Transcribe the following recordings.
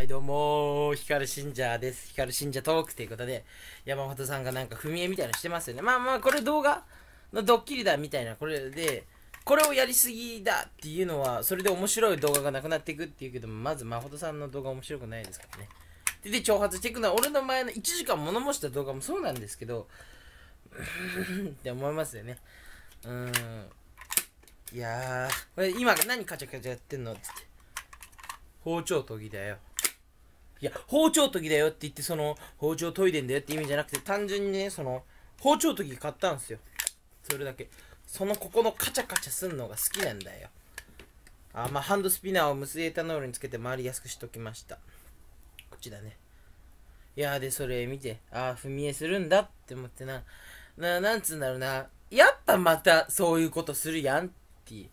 はいどうも光信者です光信者トークということで山本さんがなんか踏み絵みたいなのしてますよねまあまあこれ動画のドッキリだみたいなこれでこれをやりすぎだっていうのはそれで面白い動画がなくなっていくっていうけどまず真さんの動画面白くないですからねで挑発していくのは俺の前の1時間物申した動画もそうなんですけどって思いますよねうんいやこれ今何カチャカチャやってんのっつって包丁研ぎだよいや、包丁研ぎだよって言って、その、包丁研いでんだよって意味じゃなくて、単純にね、その、包丁研ぎ買ったんですよ。それだけ。その、ここのカチャカチャすんのが好きなんだよ。あ、まあ、ハンドスピナーを無水エタノールにつけて回りやすくしときました。こっちだね。いやで、それ見て、ああ、踏み絵するんだって思ってな、な、なんつうんだろうな、やっぱまたそういうことするやんって。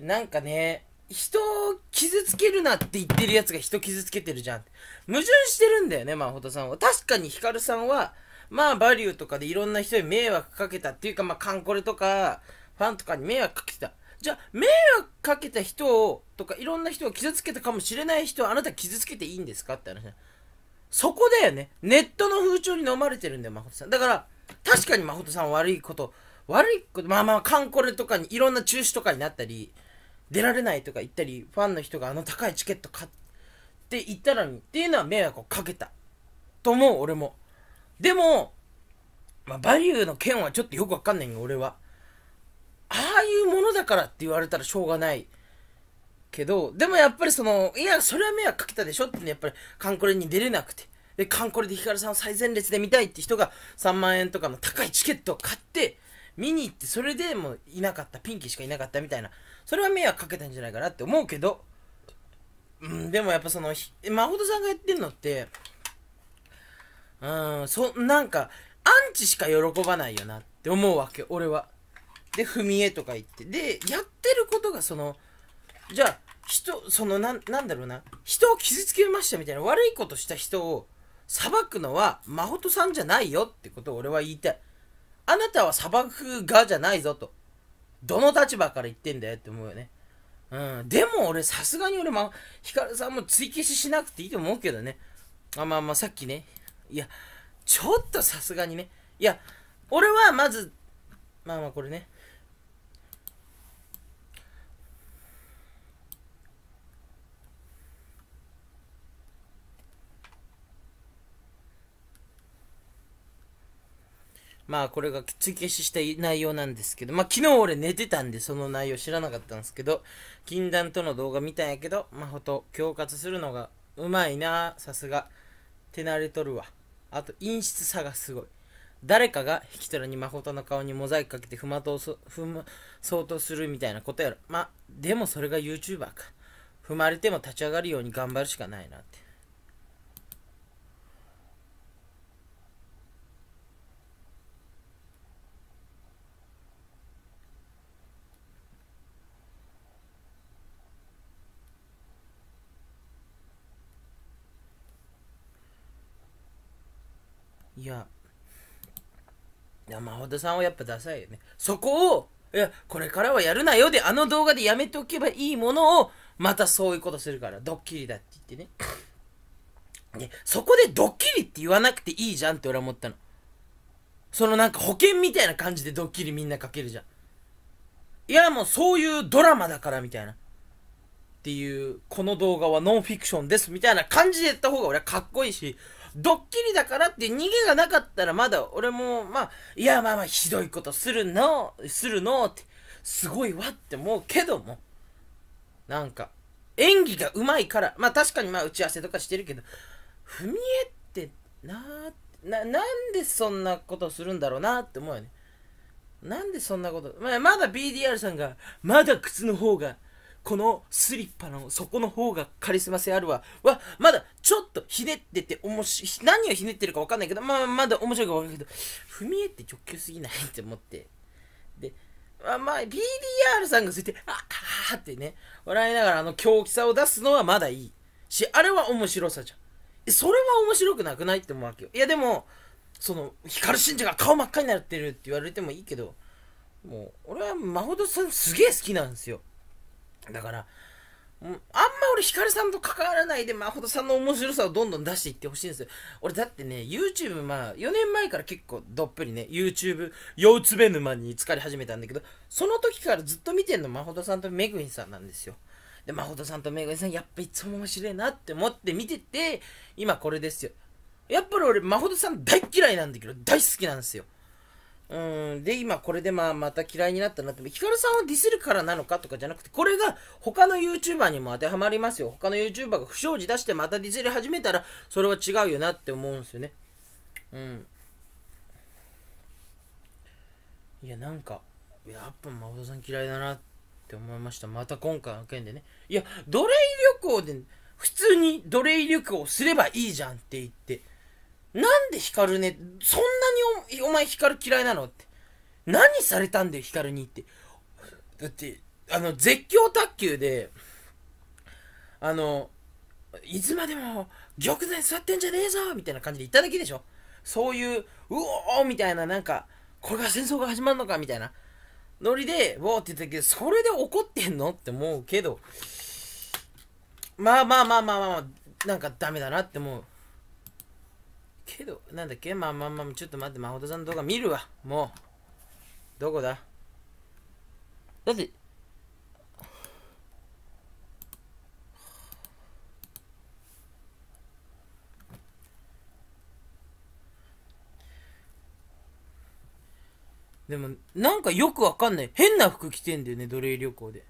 なんかね、人を傷つけるなって言ってるやつが人傷つけてるじゃん。矛盾してるんだよね、まあ、とさんは。確かにヒカルさんは、まあ、バリューとかでいろんな人に迷惑かけたっていうか、まあ、カンコレとか、ファンとかに迷惑かけてた。じゃあ、迷惑かけた人を、とか、いろんな人を傷つけたかもしれない人は、あなた傷つけていいんですかって話。そこだよね。ネットの風潮に飲まれてるんだよ、誠さん。だから、確かにまとさん悪いこと、悪いこと、まあまあ、カンコレとかに、いろんな中止とかになったり、出られないとか言ったり、ファンの人があの高いチケット買って言ったらにっていうのは迷惑をかけた。と思う、俺も。でも、まあ、バリューの件はちょっとよくわかんないんよ、俺は。ああいうものだからって言われたらしょうがないけど、でもやっぱりその、いや、それは迷惑かけたでしょってね、やっぱりカンコレに出れなくて。で、カンコレでヒカルさんを最前列で見たいって人が3万円とかの高いチケットを買って、見に行って、それでもういなかった、ピンキーしかいなかったみたいなそれは迷惑かけたんじゃないかなって思うけど、うん、でもやっぱその、琴さんがやってるのって、うん、そ、なんか、アンチしか喜ばないよなって思うわけ、俺は。で、踏み絵とか言って。で、やってることがその、じゃあ、人、その、ななんだろうな、人を傷つけましたみたいな悪いことした人を裁くのは、琴さんじゃないよってことを俺は言いたい。あなたは裁く側じゃないぞと。どの立場から言ってんだよって思うよね。うん。でも俺、さすがに俺、ま、ヒカルさんも追消ししなくていいと思うけどね。あ、まあまあ、さっきね。いや、ちょっとさすがにね。いや、俺はまず、まあまあこれね。まあこれが追消しした内容なんですけど、まあ昨日俺寝てたんでその内容知らなかったんですけど、禁断との動画見たんやけど、まほと恐喝するのがうまいなさすが。手慣れとるわ。あと陰湿さがすごい。誰かが引き取らにとの顔にモザイクかけて踏まとそ踏まそうとするみたいなことやろ。まあ、でもそれが YouTuber か。踏まれても立ち上がるように頑張るしかないなって。いやいや真さんはやっぱダサいよねそこをいやこれからはやるなよであの動画でやめておけばいいものをまたそういうことするからドッキリだって言ってねね、そこでドッキリって言わなくていいじゃんって俺は思ったの。そのなんか保険みたいな感じでドッキリみんなかけるじゃん。いやもうそういうドラマだからみたいな。っていう、この動画はノンフィクションですみたいな感じで言った方が俺はかっこいいし、ドッキリだからって逃げがなかったらまだ俺も、まあ、いや、まあまあ、ひどいことするの、するのって、すごいわって思うけども、なんか、演技がうまいから、まあ確かにまあ打ち合わせとかしてるけど、踏み絵ってなな、なんでそんなことするんだろうなって思うよね。なんでそんなこと、まあ、まだ BDR さんが、まだ靴の方が、このスリッパの底の方がカリスマ性あるわわまだちょっとひねってて面白い何をひねってるか分かんないけどまあまだ面白いか分かんないけど踏み絵って直球すぎないって思ってでまあ、まあ、b d r さんがついて、ああってね、笑いながらあの狂気さを出すのはまだいい。し、あれは面白さじゃん。それは面白くなくないって思うわけよ。いや、でも、その、光信者が顔真っ赤になってるって言われてもいいけど、もう、俺は琴さんすげえ好きなんですよ。だから、あんま俺ヒカルさんと関わらないで、誠さんの面白さをどんどん出していってほしいんですよ。俺だってね、YouTube、まあ、4年前から結構どっぷりね、YouTube、うつべ沼に疲かり始めたんだけど、その時からずっと見てんの、どさんとめぐみさんなんですよ。で、誠さんとめぐみさん、やっぱいつも面白いなって思って見てて、今これですよ。やっぱり俺、誠さん大嫌いなんだけど、大好きなんですよ。うん、で、今これでまあまた嫌いになったなって、ヒカルさんをディスるからなのかとかじゃなくて、これが他の YouTuber にも当てはまりますよ。他の YouTuber が不祥事出してまたディスり始めたら、それは違うよなって思うんですよね。うん。いや、なんか、やっぱ帆さん嫌いだなって思いました。また今回の件でね。いや、奴隷旅行で、普通に奴隷旅行すればいいじゃんって言って、なんでヒカルね、そんにお前光嫌いなのって。何されたんだよ、ヒカルにって。だって、あの、絶叫卓球で、あの、いつまでも玉座に座ってんじゃねえぞみたいな感じで言っただけでしょ。そういう、うおーみたいな、なんか、これが戦争が始まるのかみたいな。ノリで、ウォーって言ったけど、それで怒ってんのって思うけど、まあまあまあまあまあ、なんかダメだなって思う。けど、なんだっけまあまあまあ、ちょっと待って、琴さんの動画見るわ。もう。どこだだって、でも、なんかよくわかんない。変な服着てんだよね、奴隷旅行で。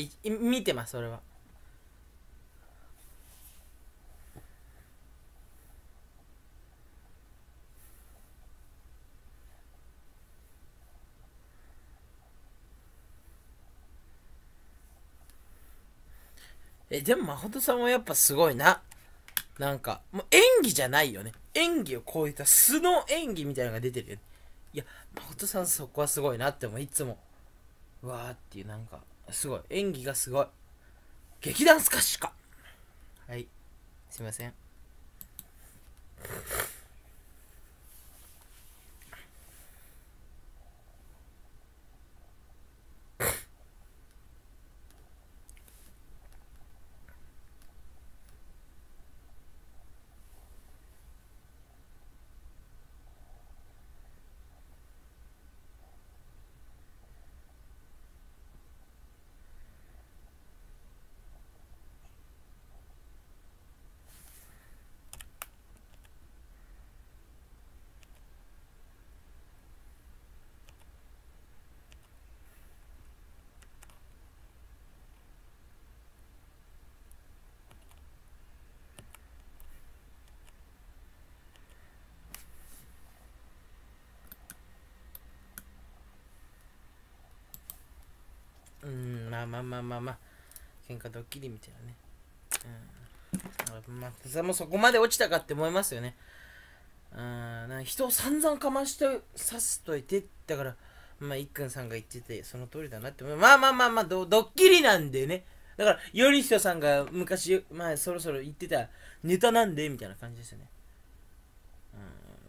じゃ見てますそれはえでも誠さんはやっぱすごいななんかもう演技じゃないよね演技を超えた素の演技みたいなのが出てるよねいや誠さんそこはすごいなってもいつもわーっていうなんかすごい演技がすごい劇団スカッシュかはいすいませんまあまあまあまあ喧嘩ドッキリみたいなねうんまあもそこまで落ちたかって思いますよねうん人を散々かましてさすといてだからまあいっくんさんが言っててその通りだなってまあまあまあまあドッキリなんでねだからよりひとさんが昔まあそろそろ言ってたネタなんでみたいな感じですよね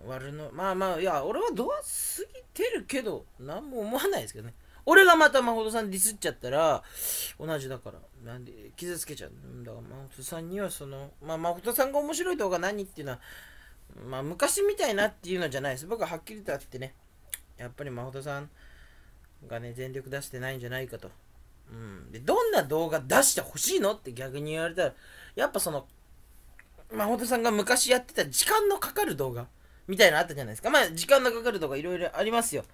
悪のまあまあいや俺はドア過ぎてるけど何も思わないですけどね俺がまた誠さんディスっちゃったら、同じだから、なんで、傷つけちゃう。だから誠さんにはその、まあ誠さんが面白い動画何っていうのは、まあ昔みたいなっていうのじゃないです。僕ははっきりとあってね、やっぱり誠さんがね、全力出してないんじゃないかと。うん。で、どんな動画出してほしいのって逆に言われたら、やっぱその、誠さんが昔やってた時間のかかる動画みたいなのあったじゃないですか。まあ時間のかかる動画いろいろありますよ。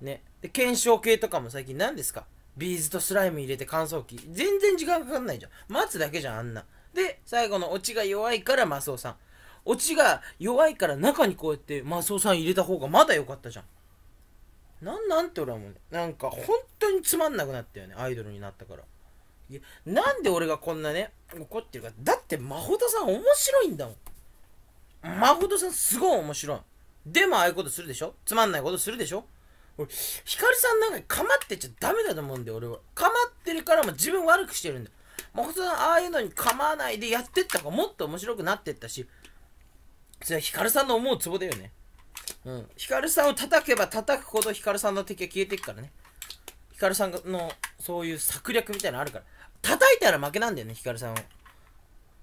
ね。で、検証系とかも最近何ですかビーズとスライム入れて乾燥機。全然時間かかんないじゃん。待つだけじゃん、あんな。で、最後のオチが弱いからマスオさん。オチが弱いから中にこうやってマスオさん入れた方がまだ良かったじゃん。なんなんて俺はもう、ね、なんか本当につまんなくなったよね、アイドルになったから。いや、なんで俺がこんなね、怒ってるか。だって、誠さん面白いんだもん。誠さんすごい面白い。でもああいうことするでしょつまんないことするでしょヒカルさんなんかかまってちゃダメだと思うんだよ俺は構ってるからも自分悪くしてるんだよ誠さんああいうのに構わないでやってったかもっと面白くなってったしそれはヒカルさんの思うツボだよねうんヒカルさんを叩けば叩くほどヒカルさんの敵は消えていくからねヒカルさんのそういう策略みたいなのあるから叩いたら負けなんだよねヒカルさんを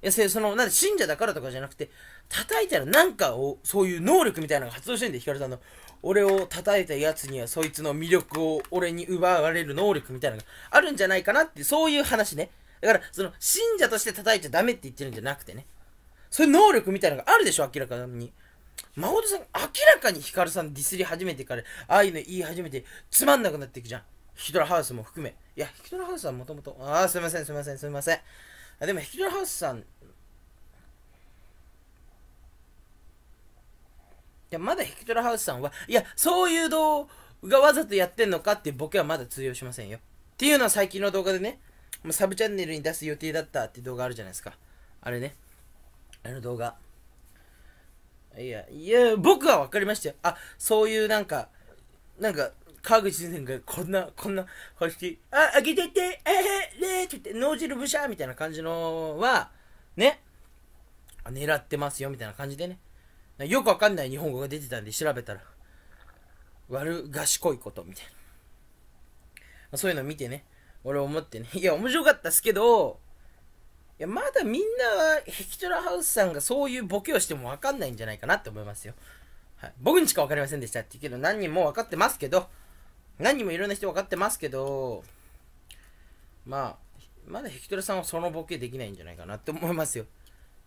いや、その、なんで信者だからとかじゃなくて、叩いたらなんかを、そういう能力みたいなのが発動してんで、ヒカルさんの。俺を叩いたやつにはそいつの魅力を俺に奪われる能力みたいなのがあるんじゃないかなってそういう話ねだからその信者として叩いちゃダメって言ってるんじゃなくてねそういう能力みたいなのがあるでしょ明らかに誠さん明らかにヒカルさんディスり始めてからああいうの言い始めてつまんなくなっていくじゃんヒトラハウスも含めいやヒトラハウスはもともとああすいませんすいませんすいませんでもヒトラハウスさんや、まだヒクトラハウスさんは、いや、そういう動画わざとやってんのかっていうボケはまだ通用しませんよ。っていうのは最近の動画でね、サブチャンネルに出す予定だったって動画あるじゃないですか。あれね。あの動画。いや、いや、僕は分かりましたよ。あ、そういうなんか、なんか、川口先生がこんな、こんな、こうして、あ、あげてて、えー、ねって言って、脳汁ブシャーみたいな感じのは、ね、狙ってますよみたいな感じでね、よくわかんない日本語が出てたんで調べたら、悪賢いことみたいな。まあ、そういうの見てね、俺思ってね、いや、面白かったっすけど、いや、まだみんな、ヘキトラハウスさんがそういうボケをしてもわかんないんじゃないかなって思いますよ。はい、僕にしか分かりませんでしたって言うけど、何人も分かってますけど、何人もいろんな人分かってますけど、まあ、まだヘキトラさんはそのボケできないんじゃないかなって思いますよ。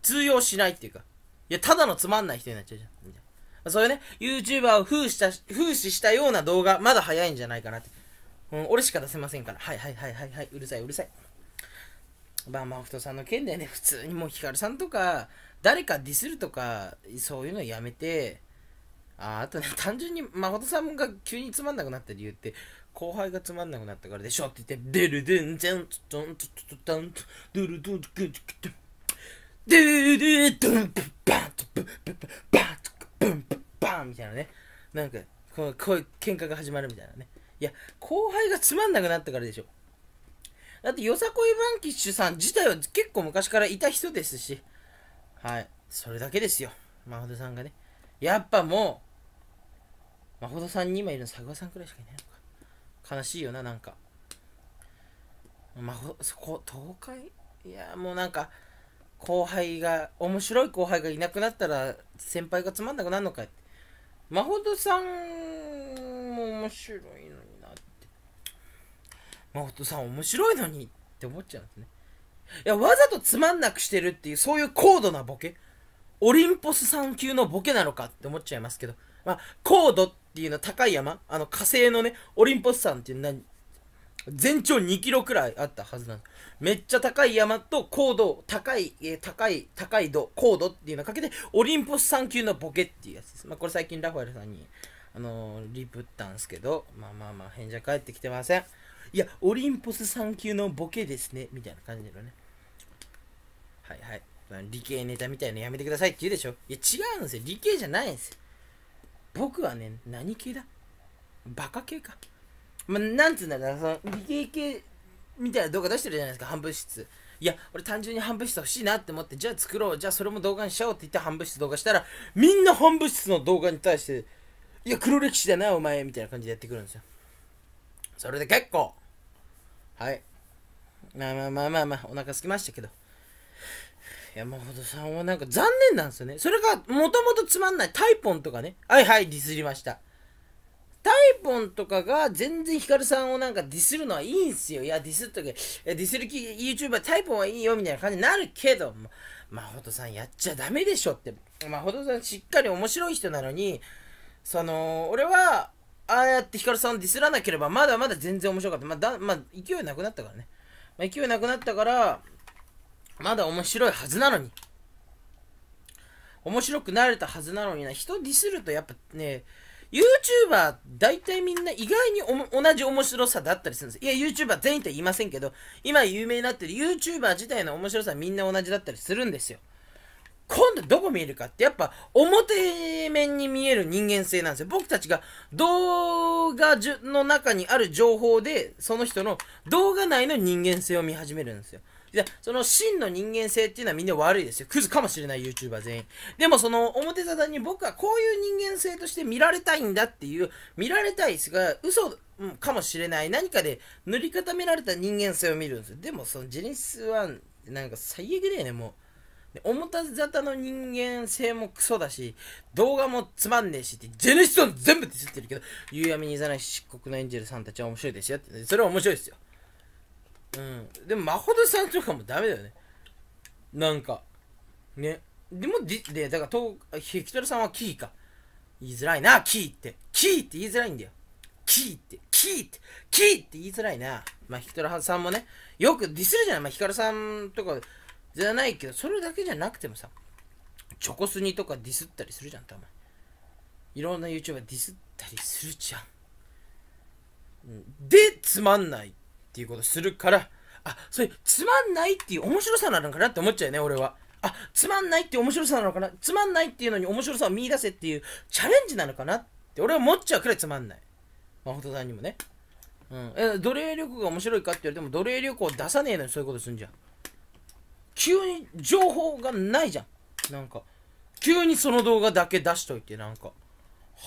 通用しないっていうか、いや、ただのつまんない人になっちゃうじゃん。そういうね、YouTuber を風刺した、風刺したような動画、まだ早いんじゃないかなって。うん、俺しか出せませんから。はいはいはいはいはい、うるさいうるさい。バンマフトさんの件でね、普通にもうヒカルさんとか、誰かディスるとか、そういうのやめて、ああとね、単純に誠さんが急につまんなくなった理由って、後輩がつまんなくなったからでしょって言って、デルデンゼン、トントントントン、ドルドントントントンドゥルドゥンプバンプブンブパバンとパンブンンみたいなねなんかこうこう喧嘩が始まるみたいなねいや後輩がつまんなくなったからでしょだってよさこいバンキッシュさん自体は結構昔からいた人ですしはいそれだけですよ真帆さんがねやっぱもう真帆さんに今いるの佐久間さんくらいしかいないのか悲しいよななんか真帆そこ東海いやもうなんか後輩が面白い後輩がいなくなったら先輩がつまんなくなるのかって真琴さんも面白いのになって真琴さん面白いのにって思っちゃうんですねいやわざとつまんなくしてるっていうそういう高度なボケオリンポスさん級のボケなのかって思っちゃいますけどまあ高度っていうのは高い山あの火星のねオリンポスさんっていう全長2キロくらいあったはずなの。めっちゃ高い山と高度、高い、えー、高い、高い度、高度っていうのをかけて、オリンポス3級のボケっていうやつです。まあ、これ最近ラファエルさんに、あのー、リプったんですけど、まあまあまあ、返事は返ってきてません。いや、オリンポス3級のボケですね、みたいな感じのね。はいはい。理系ネタみたいなやめてくださいって言うでしょ。いや、違うんですよ。理系じゃないんですよ。僕はね、何系だバカ系か。まあ、なんつうんだろうな、その、理系系みたいな動画出してるじゃないですか、半物質。いや、俺単純に半物質欲しいなって思って、じゃあ作ろう、じゃあそれも動画にしようって言って半物質動画したら、みんな半物質の動画に対して、いや、黒歴史だな、お前、みたいな感じでやってくるんですよ。それで結構、はい。まあまあまあまあまあ、お腹すきましたけど。山本さんはなんか残念なんですよね。それがもともとつまんないタイポンとかね。はいはい、ディスりました。ポンとかが全然ヒカルさんをなんかディスるのはいいんすよ。いや、ディスっとけ。ディスる YouTuber、タイポンはいいよみたいな感じになるけど、ま、まほとさんやっちゃダメでしょって。まほとさんしっかり面白い人なのに、その、俺は、ああやってヒカルさんをディスらなければ、まだまだ全然面白かった。まあ、だ、まあ、勢いなくなったからね。まあ、勢いなくなったから、まだ面白いはずなのに。面白くなれたはずなのにな。人ディスるとやっぱね、YouTuber 大体みんな意外に同じ面白さだったりするんですいや YouTuber 全員とは言いませんけど今有名になってる YouTuber 自体の面白さみんな同じだったりするんですよ今度どこ見えるかってやっぱ表面に見える人間性なんですよ僕たちが動画の中にある情報でその人の動画内の人間性を見始めるんですよで、その真の人間性っていうのはみんな悪いですよ。クズかもしれない YouTuber 全員。でもその表沙汰に僕はこういう人間性として見られたいんだっていう、見られたいですが、嘘、うん、かもしれない何かで塗り固められた人間性を見るんですよ。でもそのジェニス1なんか最悪だよね、もう。表沙汰の人間性もクソだし、動画もつまんねえしって、ジェネシスン全部ディスってるけど、夕闇にいざない漆黒のエンジェルさんたちは面白いですよって、それは面白いですよ。うんでも誠さんとかもダメだよねなんかねでもでだからヒキトルさんはキーか言いづらいなキーってキーって言いづらいんだよキーってキーってキーって言いづらいなまあヒキトルさんもねよくディスるじゃないまあヒカルさんとかじゃないけどそれだけじゃなくてもさチョコスニとかディスったりするじゃんたまにいろんな YouTuber ディスったりするじゃんでつまんないっていうことするから、あ、それ、つまんないっていう面白さなのかなって思っちゃうね、俺は。あ、つまんないっていう面白さなのかなつまんないっていうのに面白さを見出せっていうチャレンジなのかなって俺は思っちゃうくらいつまんない。誠さんにもね。うん。え、奴隷旅行が面白いかって言われても、奴隷旅行出さねえのにそういうことすんじゃん。急に情報がないじゃん。なんか、急にその動画だけ出しといて、なんか、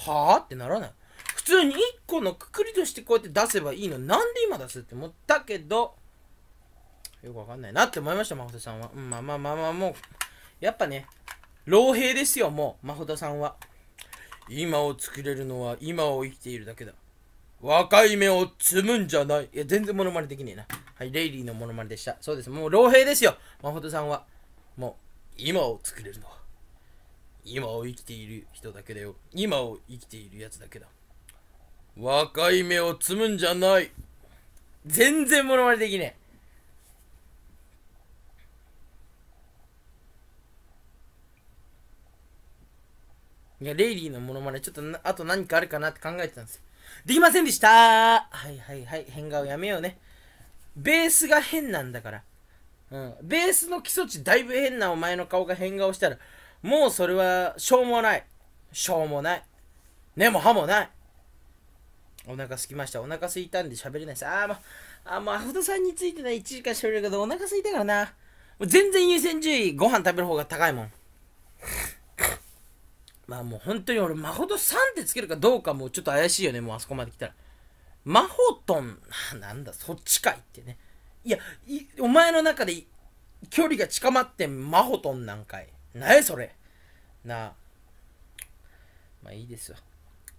はぁってならない。普通に1個のくくりとしてこうやって出せばいいのなんで今出すって思ったけどよくわかんないなって思いました真帆さんは、うん、まあまあまあまあもうやっぱね老兵ですよもう真帆さんは今を作れるのは今を生きているだけだ若い芽を摘むんじゃないいや全然モノマネできねえなはいレイリーのモノマネでしたそうですもう老兵ですよ真帆さんはもう今を作れるのは今を生きている人だけだよ今を生きているやつだけだ若い目をつむんじゃない全然モノマネできねえいや、レイリーのモノマネ、ちょっとあと何かあるかなって考えてたんですよ。できませんでしたはいはいはい、変顔やめようね。ベースが変なんだから。うん。ベースの基礎値だいぶ変なお前の顔が変顔したら、もうそれは、しょうもない。しょうもない。根も葉もない。お腹すきました。お腹すいたんで喋れないです。あまあ、もうアフトさんについてね、1時間喋れるけど、お腹すいたからな。もう全然優先順位、ご飯食べる方が高いもん。まあもう本当に俺、まほどさんってつけるかどうかもちょっと怪しいよね、もうあそこまで来たら。まほとん、なんだ、そっちかいってね。いや、いお前の中で距離が近まってまほとんなんかい。なえそれ。なあ。まあいいですよ。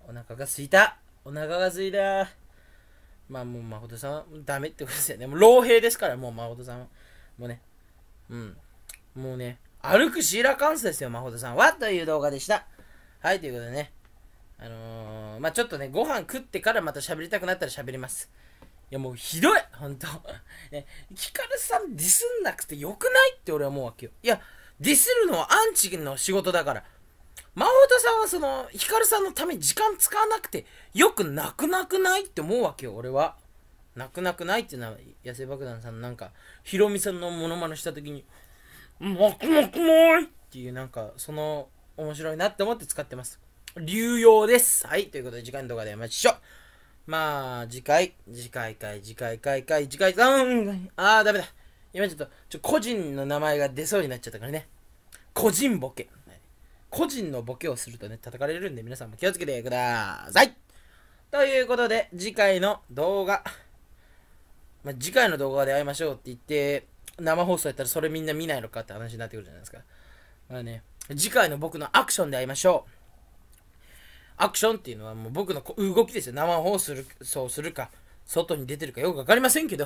お腹がすいた。お腹がすいた。まあもう誠さんはダメってことですよね。もう老兵ですから、もう誠さんは。もうね。うん。もうね、歩くシーラカンスですよ、誠さんは。という動画でした。はい、ということでね。あのー、まあちょっとね、ご飯食ってからまた喋りたくなったら喋ります。いやもうひどいほんと。ね、ヒカルさんディスんなくてよくないって俺は思うわけよ。いや、ディスるのはアンチの仕事だから。真琴さんはその、ヒカルさんのために時間使わなくてよくなくなくないって思うわけよ、俺は。なくなくないっていうのは、野生爆弾さんなんか、ヒロミさんのモノマネした時に、もくもくもいっていうなんか、その、面白いなって思って使ってます。流用です。はい、ということで次回の動画でお待ましょう。まあ、次回、次回回、次回回回、次回、あ、うん、あー、ダメだ。今ちょっと、ちょ、個人の名前が出そうになっちゃったからね。個人ボケ。個人のボケをするとね、叩かれるんで、皆さんも気をつけてくださいということで、次回の動画、まあ、次回の動画で会いましょうって言って、生放送やったらそれみんな見ないのかって話になってくるじゃないですか。まあね、次回の僕のアクションで会いましょう。アクションっていうのはもう僕の動きですよ。生放送するか、外に出てるかよくわかりませんけど。